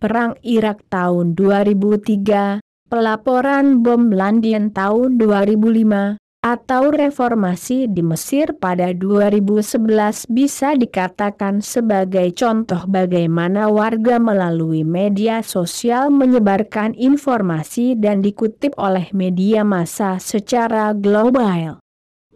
Perang Irak tahun 2003, pelaporan bom lantian tahun 2005, atau reformasi di Mesir pada 2011 bisa dikatakan sebagai contoh bagaimana warga melalui media sosial menyebarkan informasi dan dikutip oleh media massa secara global.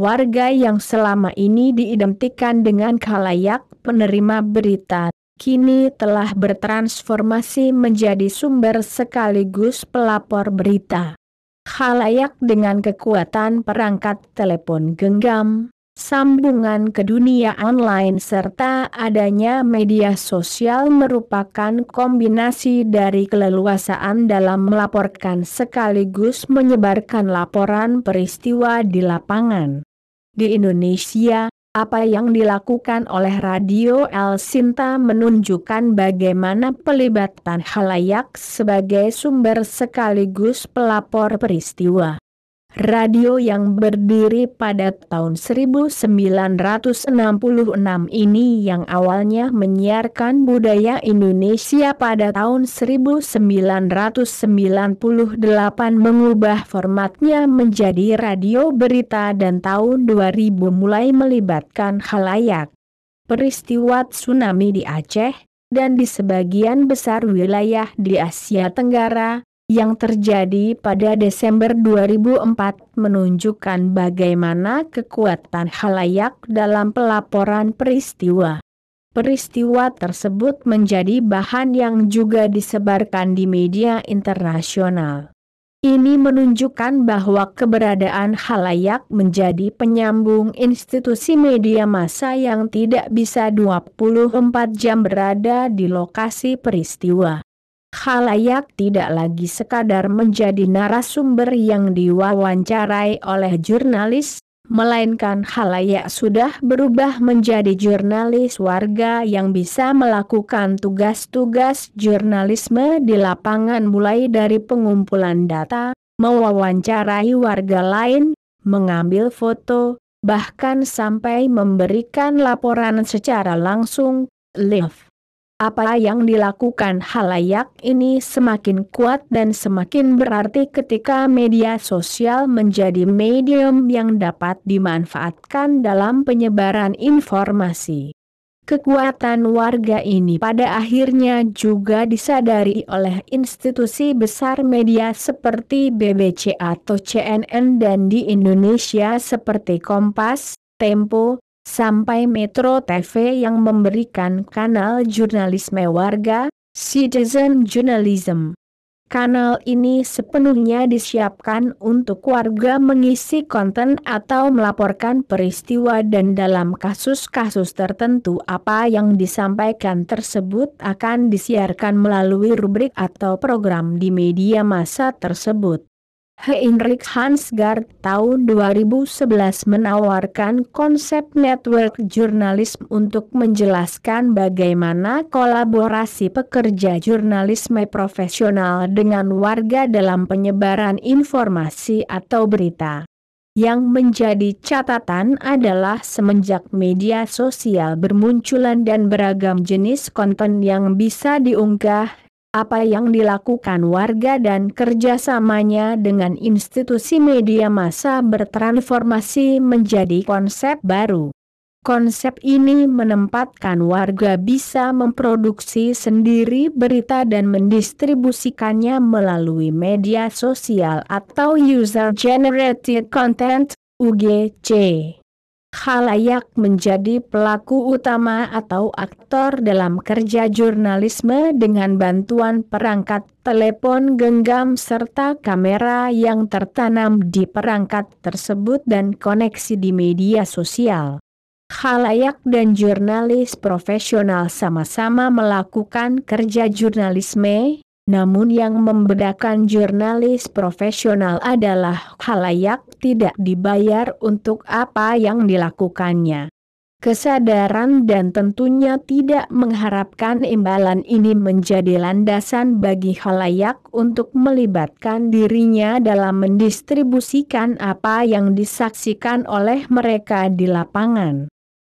Warga yang selama ini diidentikan dengan kalayak penerima berita kini telah bertransformasi menjadi sumber sekaligus pelapor berita. Halayak dengan kekuatan perangkat telepon genggam, sambungan ke dunia online serta adanya media sosial merupakan kombinasi dari keleluasaan dalam melaporkan sekaligus menyebarkan laporan peristiwa di lapangan. Di Indonesia, apa yang dilakukan oleh Radio El Sinta menunjukkan bagaimana pelibatan halayak sebagai sumber sekaligus pelapor peristiwa. Radio yang berdiri pada tahun 1966 ini yang awalnya menyiarkan budaya Indonesia pada tahun 1998 mengubah formatnya menjadi radio berita dan tahun 2000 mulai melibatkan halayak. Peristiwa tsunami di Aceh, dan di sebagian besar wilayah di Asia Tenggara, yang terjadi pada Desember 2004 menunjukkan bagaimana kekuatan halayak dalam pelaporan peristiwa. Peristiwa tersebut menjadi bahan yang juga disebarkan di media internasional. Ini menunjukkan bahwa keberadaan halayak menjadi penyambung institusi media massa yang tidak bisa 24 jam berada di lokasi peristiwa. Khalayak tidak lagi sekadar menjadi narasumber yang diwawancarai oleh jurnalis, melainkan khalayak sudah berubah menjadi jurnalis warga yang bisa melakukan tugas-tugas jurnalisme di lapangan mulai dari pengumpulan data, mewawancarai warga lain, mengambil foto, bahkan sampai memberikan laporan secara langsung, live. Apa yang dilakukan halayak ini semakin kuat dan semakin berarti ketika media sosial menjadi medium yang dapat dimanfaatkan dalam penyebaran informasi. Kekuatan warga ini pada akhirnya juga disadari oleh institusi besar media seperti BBC atau CNN dan di Indonesia seperti Kompas, Tempo, Sampai Metro TV yang memberikan kanal jurnalisme warga, Citizen Journalism. Kanal ini sepenuhnya disiapkan untuk warga mengisi konten atau melaporkan peristiwa dan dalam kasus-kasus tertentu apa yang disampaikan tersebut akan disiarkan melalui rubrik atau program di media massa tersebut. Heinrich Hansgaard tahun 2011 menawarkan konsep network jurnalis untuk menjelaskan bagaimana kolaborasi pekerja jurnalisme profesional dengan warga dalam penyebaran informasi atau berita. Yang menjadi catatan adalah semenjak media sosial bermunculan dan beragam jenis konten yang bisa diunggah apa yang dilakukan warga dan kerjasamanya dengan institusi media massa bertransformasi menjadi konsep baru. Konsep ini menempatkan warga bisa memproduksi sendiri berita dan mendistribusikannya melalui media sosial atau user-generated content, UGC khalayak menjadi pelaku utama atau aktor dalam kerja jurnalisme dengan bantuan perangkat telepon genggam serta kamera yang tertanam di perangkat tersebut dan koneksi di media sosial. Khalayak dan jurnalis profesional sama-sama melakukan kerja jurnalisme, namun yang membedakan jurnalis profesional adalah halayak tidak dibayar untuk apa yang dilakukannya. Kesadaran dan tentunya tidak mengharapkan imbalan ini menjadi landasan bagi halayak untuk melibatkan dirinya dalam mendistribusikan apa yang disaksikan oleh mereka di lapangan.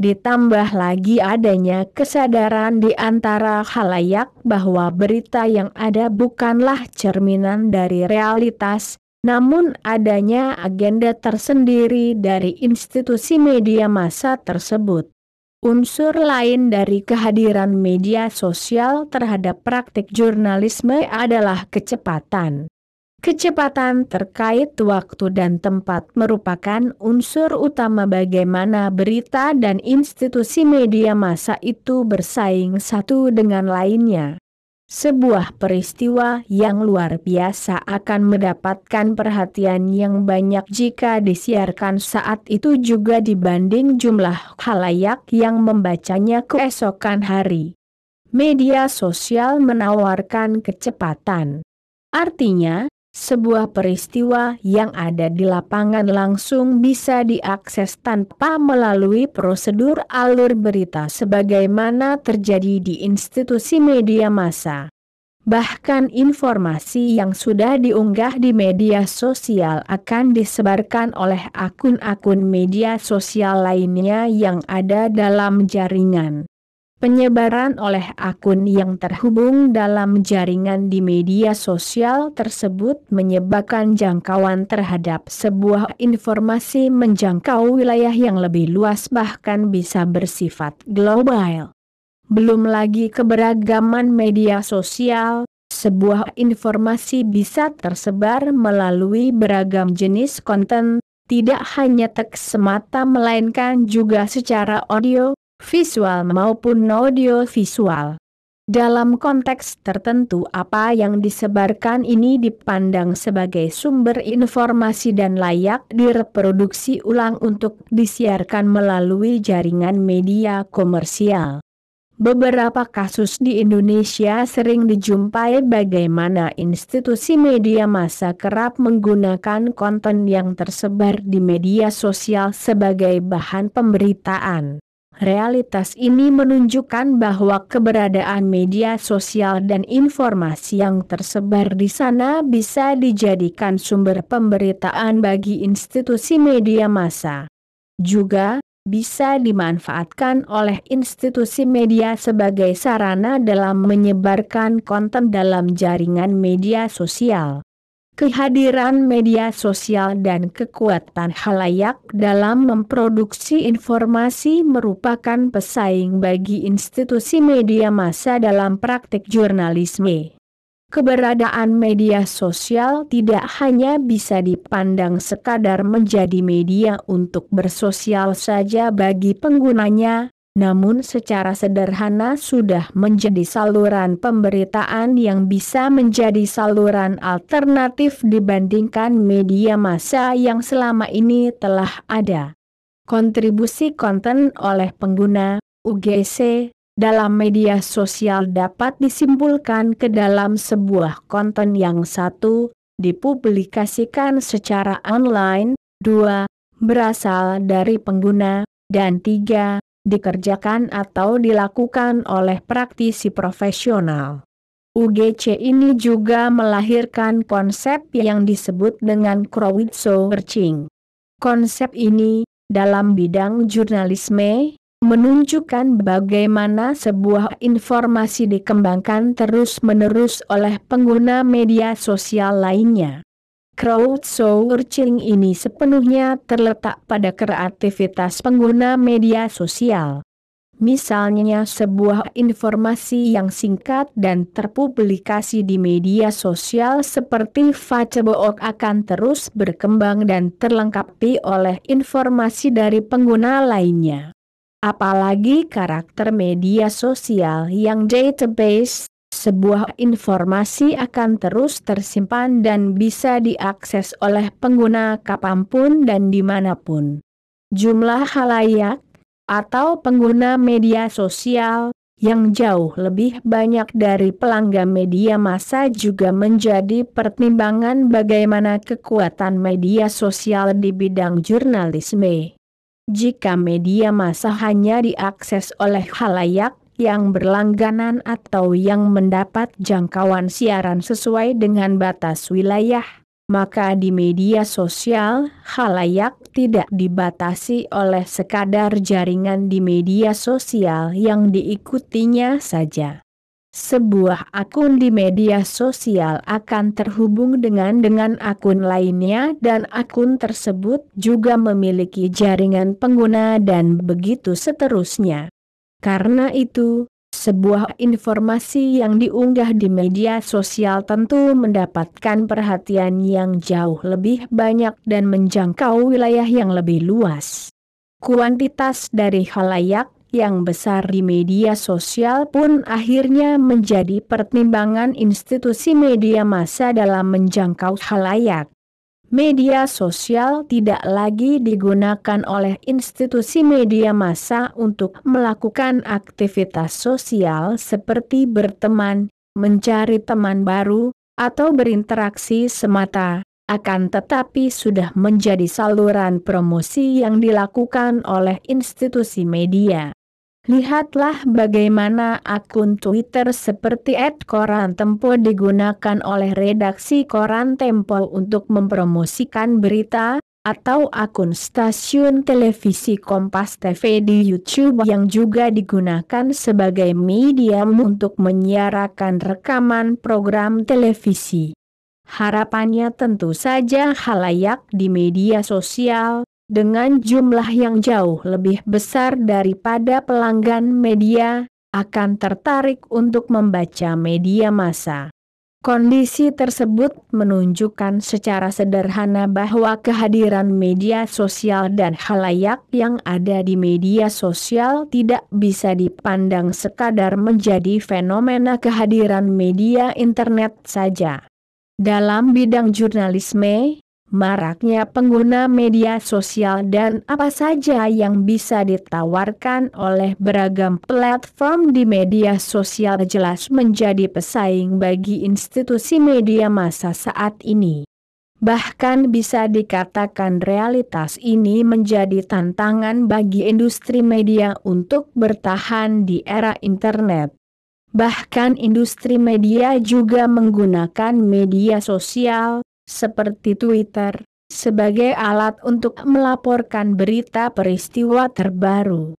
Ditambah lagi adanya kesadaran di antara halayak bahwa berita yang ada bukanlah cerminan dari realitas, namun adanya agenda tersendiri dari institusi media massa tersebut. Unsur lain dari kehadiran media sosial terhadap praktik jurnalisme adalah kecepatan. Kecepatan terkait waktu dan tempat merupakan unsur utama bagaimana berita dan institusi media masa itu bersaing satu dengan lainnya. Sebuah peristiwa yang luar biasa akan mendapatkan perhatian yang banyak jika disiarkan saat itu juga dibanding jumlah halayak yang membacanya keesokan hari. Media sosial menawarkan kecepatan. Artinya, sebuah peristiwa yang ada di lapangan langsung bisa diakses tanpa melalui prosedur alur berita sebagaimana terjadi di institusi media massa. Bahkan informasi yang sudah diunggah di media sosial akan disebarkan oleh akun-akun media sosial lainnya yang ada dalam jaringan. Penyebaran oleh akun yang terhubung dalam jaringan di media sosial tersebut menyebabkan jangkauan terhadap sebuah informasi menjangkau wilayah yang lebih luas bahkan bisa bersifat global. Belum lagi keberagaman media sosial, sebuah informasi bisa tersebar melalui beragam jenis konten, tidak hanya teks semata melainkan juga secara audio, visual maupun audio visual. Dalam konteks tertentu apa yang disebarkan ini dipandang sebagai sumber informasi dan layak direproduksi ulang untuk disiarkan melalui jaringan media komersial. Beberapa kasus di Indonesia sering dijumpai bagaimana institusi media massa kerap menggunakan konten yang tersebar di media sosial sebagai bahan pemberitaan. Realitas ini menunjukkan bahwa keberadaan media sosial dan informasi yang tersebar di sana bisa dijadikan sumber pemberitaan bagi institusi media massa. Juga, bisa dimanfaatkan oleh institusi media sebagai sarana dalam menyebarkan konten dalam jaringan media sosial kehadiran media sosial dan kekuatan halayak dalam memproduksi informasi merupakan pesaing bagi institusi media massa dalam praktik jurnalisme. Keberadaan media sosial tidak hanya bisa dipandang sekadar menjadi media untuk bersosial saja bagi penggunanya, namun secara sederhana sudah menjadi saluran pemberitaan yang bisa menjadi saluran alternatif dibandingkan media massa yang selama ini telah ada. Kontribusi konten oleh pengguna UGC dalam media sosial dapat disimpulkan ke dalam sebuah konten yang satu, dipublikasikan secara online, dua, berasal dari pengguna, dan tiga, dikerjakan atau dilakukan oleh praktisi profesional. UGC ini juga melahirkan konsep yang disebut dengan crowdsourcing. Konsep ini, dalam bidang jurnalisme, menunjukkan bagaimana sebuah informasi dikembangkan terus-menerus oleh pengguna media sosial lainnya crowdsourcing ini sepenuhnya terletak pada kreativitas pengguna media sosial. Misalnya sebuah informasi yang singkat dan terpublikasi di media sosial seperti Facebook akan terus berkembang dan terlengkapi oleh informasi dari pengguna lainnya. Apalagi karakter media sosial yang database sebuah informasi akan terus tersimpan dan bisa diakses oleh pengguna kapanpun dan dimanapun. Jumlah halayak atau pengguna media sosial yang jauh lebih banyak dari pelanggan media massa juga menjadi pertimbangan bagaimana kekuatan media sosial di bidang jurnalisme. Jika media massa hanya diakses oleh halayak, yang berlangganan atau yang mendapat jangkauan siaran sesuai dengan batas wilayah, maka di media sosial, halayak tidak dibatasi oleh sekadar jaringan di media sosial yang diikutinya saja. Sebuah akun di media sosial akan terhubung dengan dengan akun lainnya dan akun tersebut juga memiliki jaringan pengguna dan begitu seterusnya. Karena itu, sebuah informasi yang diunggah di media sosial tentu mendapatkan perhatian yang jauh lebih banyak dan menjangkau wilayah yang lebih luas. Kuantitas dari halayak yang besar di media sosial pun akhirnya menjadi pertimbangan institusi media massa dalam menjangkau halayak media sosial tidak lagi digunakan oleh institusi media massa untuk melakukan aktivitas sosial seperti berteman, mencari teman baru, atau berinteraksi semata, akan tetapi sudah menjadi saluran promosi yang dilakukan oleh institusi media. Lihatlah bagaimana akun Twitter seperti @koran Tempo digunakan oleh redaksi Koran Tempo untuk mempromosikan berita, atau akun stasiun televisi Kompas TV di YouTube yang juga digunakan sebagai medium untuk menyiarkan rekaman program televisi. Harapannya tentu saja halayak di media sosial, dengan jumlah yang jauh lebih besar daripada pelanggan media, akan tertarik untuk membaca media massa. Kondisi tersebut menunjukkan secara sederhana bahwa kehadiran media sosial dan halayak yang ada di media sosial tidak bisa dipandang sekadar menjadi fenomena kehadiran media internet saja. Dalam bidang jurnalisme, maraknya pengguna media sosial dan apa saja yang bisa ditawarkan oleh beragam platform di media sosial jelas menjadi pesaing bagi institusi media masa saat ini. Bahkan bisa dikatakan realitas ini menjadi tantangan bagi industri media untuk bertahan di era internet. Bahkan industri media juga menggunakan media sosial seperti Twitter, sebagai alat untuk melaporkan berita peristiwa terbaru.